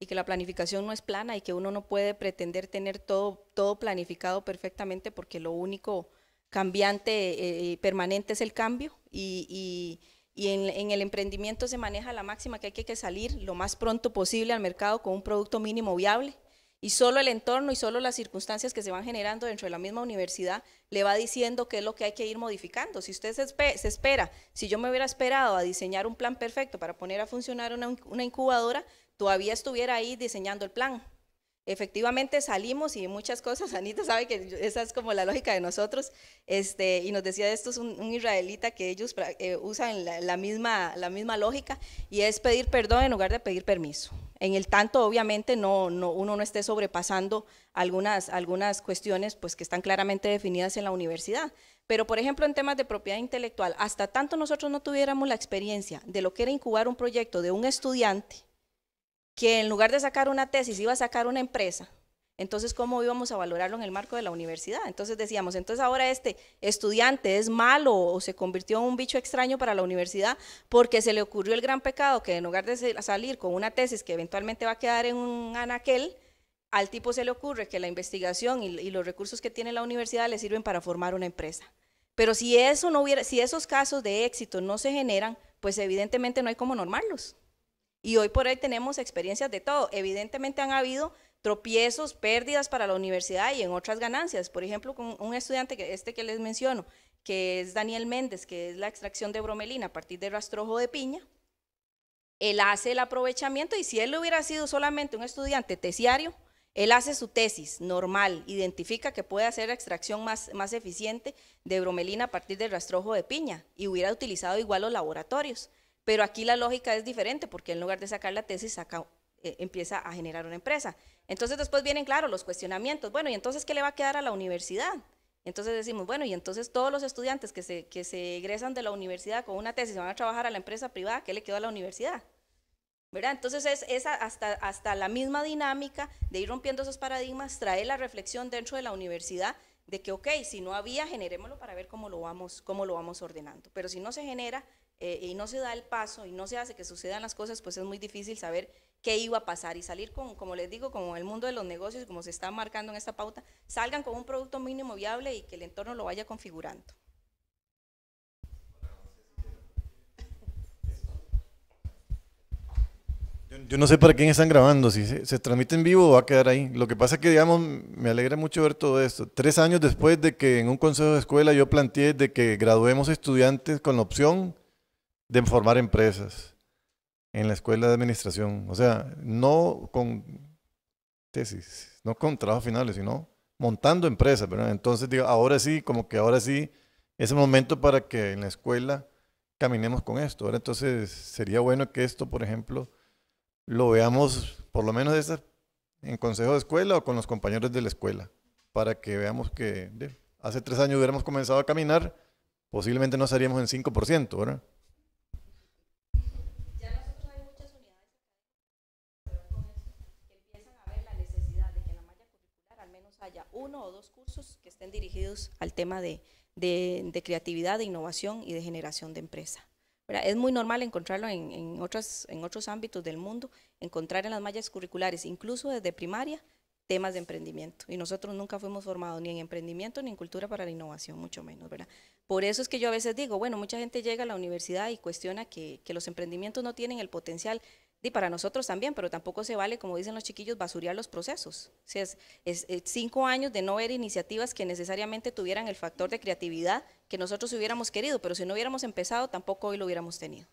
que la planificación no es plana y que uno no puede pretender tener todo, todo planificado perfectamente porque lo único cambiante eh, eh, permanente es el cambio y, en, el emprendimiento se maneja la máxima que hay que, salir lo más pronto posible al mercado con un producto mínimo viable y solo el entorno y solo las circunstancias que se van generando dentro de la misma universidad le va diciendo qué es lo que hay que ir modificando. Si usted se, espera, si yo me hubiera esperado a diseñar un plan perfecto para poner a funcionar una incubadora, todavía estuviera ahí diseñando el plan. Efectivamente salimos y muchas cosas, Anita sabe que esa es como la lógica de nosotros, este, y nos decía esto es un, israelita que ellos eh, usan la, misma, la misma lógica y es pedir perdón en lugar de pedir permiso. En el tanto, obviamente, no, uno no esté sobrepasando algunas, algunas cuestiones pues, que están claramente definidas en la universidad. Pero, por ejemplo, en temas de propiedad intelectual, hasta tanto nosotros no tuviéramos la experiencia de lo que era incubar un proyecto de un estudiante, que en lugar de sacar una tesis iba a sacar una empresa. Entonces, ¿cómo íbamos a valorarlo en el marco de la universidad? Entonces decíamos, entonces ahora este estudiante es malo o se convirtió en un bicho extraño para la universidad porque se le ocurrió el gran pecado que en lugar de salir con una tesis que eventualmente va a quedar en un anaquel, al tipo se le ocurre que la investigación y, los recursos que tiene la universidad le sirven para formar una empresa. Pero si eso no hubiera, si esos casos de éxito no se generan, pues evidentemente no hay cómo normarlos. Y hoy por hoy tenemos experiencias de todo. Evidentemente han habido tropiezos, pérdidas para la universidad y en otras ganancias. Por ejemplo, con un estudiante, que, este que les menciono, que es Daniel Méndez, que es la extracción de bromelina a partir del rastrojo de piña, él hace el aprovechamiento y si él hubiera sido solamente un estudiante tesiario, él hace su tesis normal, identifica que puede hacer la extracción más, más eficiente de bromelina a partir del rastrojo de piña y hubiera utilizado igual los laboratorios. Pero aquí la lógica es diferente, porque en lugar de sacar la tesis, eh, empieza a generar una empresa. Entonces después vienen, claro, los cuestionamientos. Bueno, ¿y entonces qué le va a quedar a la universidad? Entonces decimos, bueno, y entonces todos los estudiantes que se, que se egresan de la universidad con una tesis van a trabajar a la empresa privada, ¿qué le quedó a la universidad? ¿verdad? Entonces es, hasta, hasta la misma dinámica de ir rompiendo esos paradigmas, trae la reflexión dentro de la universidad de que, ok, si no había, generémoslo para ver cómo lo vamos, cómo lo vamos ordenando. Pero si no se genera, eh, y no se da el paso y no se hace que sucedan las cosas, pues es muy difícil saber qué iba a pasar y salir con, como les digo, como el mundo de los negocios, como se está marcando en esta pauta, salgan con un producto mínimo viable y que el entorno lo vaya configurando. Yo no sé para quién están grabando, si se, se, transmite en vivo o va a quedar ahí. Lo que pasa es que, digamos, me alegra mucho ver todo esto. Tres años después de que en un consejo de escuela yo planteé de que graduemos estudiantes con la opción de formar empresas en la escuela de administración. O sea, no con tesis, no con trabajos finales, sino montando empresas, Pero Entonces digo, ahora sí, como que ahora sí es el momento para que en la escuela caminemos con esto. ¿verdad? Entonces sería bueno que esto, por ejemplo, lo veamos por lo menos en consejo de escuela o con los compañeros de la escuela, para que veamos que hace tres años hubiéramos comenzado a caminar, posiblemente no estaríamos en 5%, ¿verdad? estén dirigidos al tema de, de, creatividad, de innovación y de generación de empresa. ¿verdad? Es muy normal encontrarlo en, en, otras, en otros ámbitos del mundo, encontrar en las mallas curriculares, incluso desde primaria, temas de emprendimiento. Y nosotros nunca fuimos formados ni en emprendimiento ni en cultura para la innovación, mucho menos, ¿verdad? Por eso es que yo a veces digo, bueno, mucha gente llega a la universidad y cuestiona que, que los emprendimientos no tienen el potencial y para nosotros también, pero tampoco se vale, como dicen los chiquillos, basuriar los procesos. O sea, es, cinco años de no ver iniciativas que necesariamente tuvieran el factor de creatividad que nosotros hubiéramos querido, pero si no hubiéramos empezado, tampoco hoy lo hubiéramos tenido.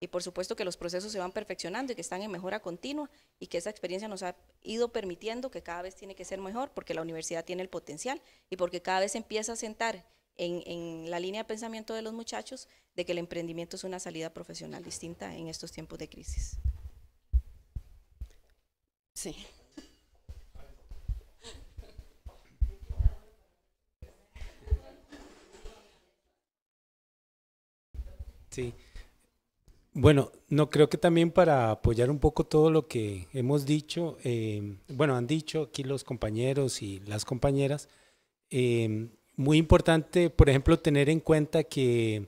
Y por supuesto que los procesos se van perfeccionando y que están en mejora continua y que esa experiencia nos ha ido permitiendo que cada vez tiene que ser mejor porque la universidad tiene el potencial y porque cada vez empieza a sentar en, la línea de pensamiento de los muchachos de que el emprendimiento es una salida profesional distinta en estos tiempos de crisis. Sí. Sí. Bueno, no creo que también para apoyar un poco todo lo que hemos dicho, em, bueno, han dicho aquí los compañeros y las compañeras, em, muy importante, por ejemplo, tener en cuenta que,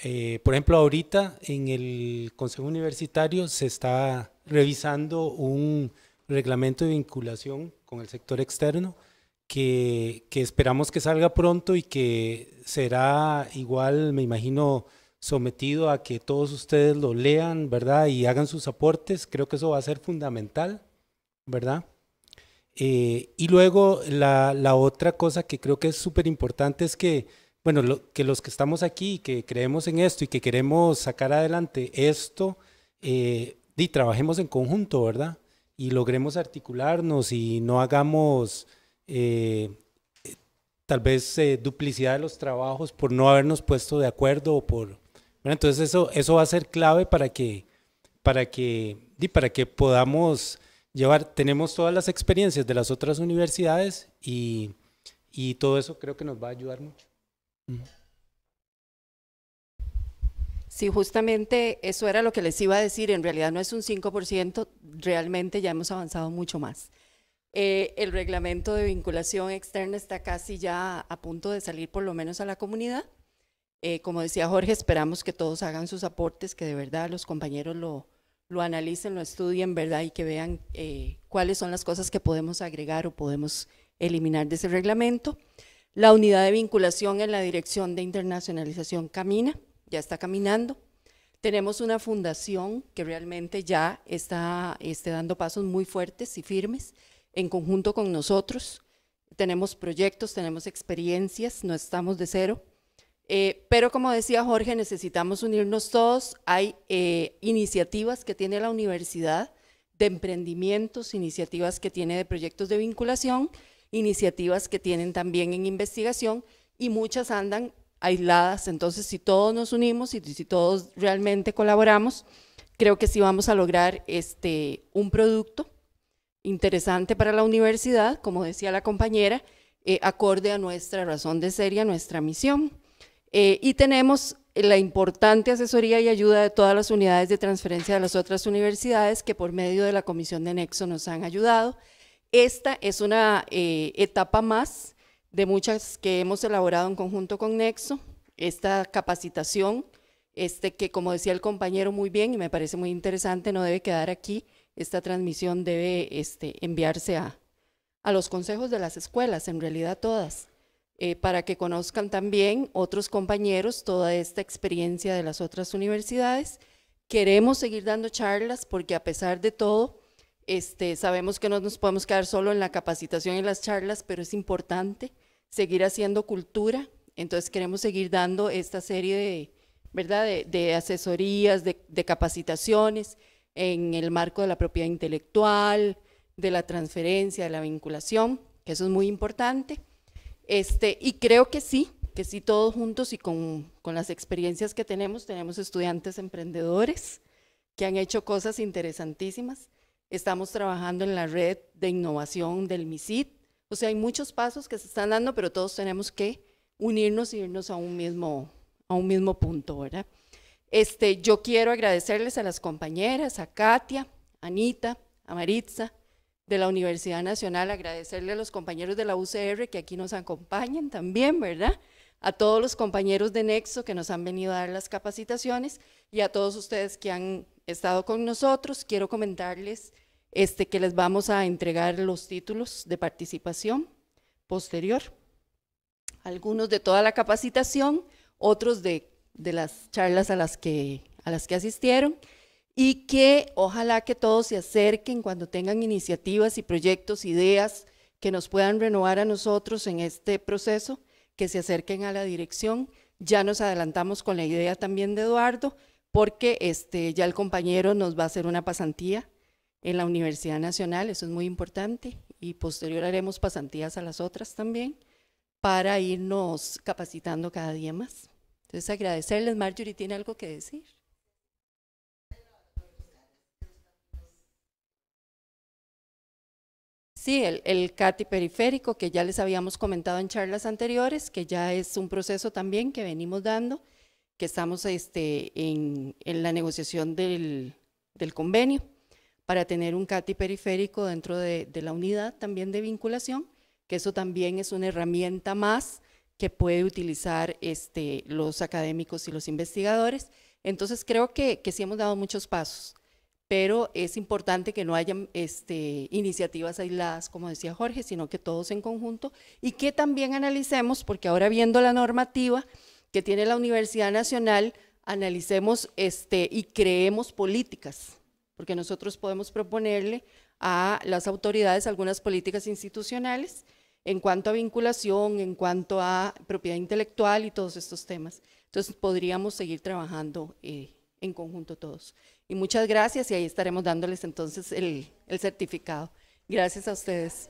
eh, por ejemplo, ahorita en el Consejo Universitario se está revisando un reglamento de vinculación con el sector externo que, esperamos que salga pronto y que será igual, me imagino, sometido a que todos ustedes lo lean, ¿verdad? Y hagan sus aportes. Creo que eso va a ser fundamental, ¿verdad? Eh, y luego la, otra cosa que creo que es súper importante es que, bueno, que los que estamos aquí, y que creemos en esto y que queremos sacar adelante esto, y eh, trabajemos en conjunto, ¿verdad? y logremos articularnos y no hagamos eh, tal vez eh, duplicidad de los trabajos por no habernos puesto de acuerdo o por bueno, entonces eso eso va a ser clave para que para que y para que podamos llevar tenemos todas las experiencias de las otras universidades y, y todo eso creo que nos va a ayudar mucho. Sí, justamente eso era lo que les iba a decir. En realidad no es un 5%, realmente ya hemos avanzado mucho más. Eh, el reglamento de vinculación externa está casi ya a punto de salir por lo menos a la comunidad. Eh, como decía Jorge, esperamos que todos hagan sus aportes, que de verdad los compañeros lo, lo analicen, lo estudien, ¿verdad? Y que vean eh, cuáles son las cosas que podemos agregar o podemos eliminar de ese reglamento. La unidad de vinculación en la Dirección de Internacionalización Camina ya está caminando. Tenemos una fundación que realmente ya está, este, dando pasos muy fuertes y firmes en conjunto con nosotros. Tenemos proyectos, tenemos experiencias, no estamos de cero. Eh, pero como decía Jorge, necesitamos unirnos todos. Hay eh, iniciativas que tiene la universidad de emprendimientos, iniciativas que tiene de proyectos de vinculación, iniciativas que tienen también en investigación y muchas andan aisladas. Entonces, si todos nos unimos y si todos realmente colaboramos, creo que sí vamos a lograr este, un producto interesante para la universidad, como decía la compañera, eh, acorde a nuestra razón de ser y a nuestra misión. Eh, y tenemos la importante asesoría y ayuda de todas las unidades de transferencia de las otras universidades que por medio de la Comisión de Nexo nos han ayudado. Esta es una eh, etapa más de muchas que hemos elaborado en conjunto con Nexo, esta capacitación, este que como decía el compañero muy bien y me parece muy interesante, no debe quedar aquí, esta transmisión debe este, enviarse a, los consejos de las escuelas, en realidad todas, eh, para que conozcan también otros compañeros toda esta experiencia de las otras universidades. Queremos seguir dando charlas porque a pesar de todo, este, sabemos que no nos podemos quedar solo en la capacitación y las charlas, pero es importante seguir haciendo cultura, entonces queremos seguir dando esta serie de, ¿verdad? de, asesorías, de, capacitaciones en el marco de la propiedad intelectual, de la transferencia, de la vinculación, que eso es muy importante. Este, y creo que sí, que sí todos juntos y con, con las experiencias que tenemos, tenemos estudiantes emprendedores que han hecho cosas interesantísimas. Estamos trabajando en la red de innovación del MISIT, o sea, hay muchos pasos que se están dando, pero todos tenemos que unirnos y irnos a un mismo, a un mismo punto, ¿verdad? Este, yo quiero agradecerles a las compañeras, a Katia, Anita, a Maritza de la Universidad Nacional, agradecerle a los compañeros de la UCR que aquí nos acompañan también, ¿verdad? A todos los compañeros de Nexo que nos han venido a dar las capacitaciones y a todos ustedes que han estado con nosotros. Quiero comentarles este, que les vamos a entregar los títulos de participación posterior. Algunos de toda la capacitación, otros de, de las charlas a las, que, a las que asistieron y que ojalá que todos se acerquen cuando tengan iniciativas y proyectos, ideas que nos puedan renovar a nosotros en este proceso, que se acerquen a la dirección. Ya nos adelantamos con la idea también de Eduardo, porque este, ya el compañero nos va a hacer una pasantía en la Universidad Nacional, eso es muy importante, y posterior haremos pasantías a las otras también, para irnos capacitando cada día más. Entonces agradecerles, Marjorie tiene algo que decir. Sí, el, CATI periférico que ya les habíamos comentado en charlas anteriores, que ya es un proceso también que venimos dando, que estamos este, en, la negociación del convenio para tener un CATI periférico dentro de, la unidad también de vinculación, que eso también es una herramienta más que puede utilizar este, los académicos y los investigadores. Entonces creo que, sí hemos dado muchos pasos, pero es importante que no haya este, iniciativas aisladas, como decía Jorge, sino que todos en conjunto y que también analicemos, porque ahora viendo la normativa que tiene la Universidad Nacional, analicemos este, y creemos políticas porque nosotros podemos proponerle a las autoridades algunas políticas institucionales en cuanto a vinculación, en cuanto a propiedad intelectual y todos estos temas. Entonces podríamos seguir trabajando eh, en conjunto todos. Y muchas gracias y ahí estaremos dándoles entonces el, el certificado. Gracias a ustedes.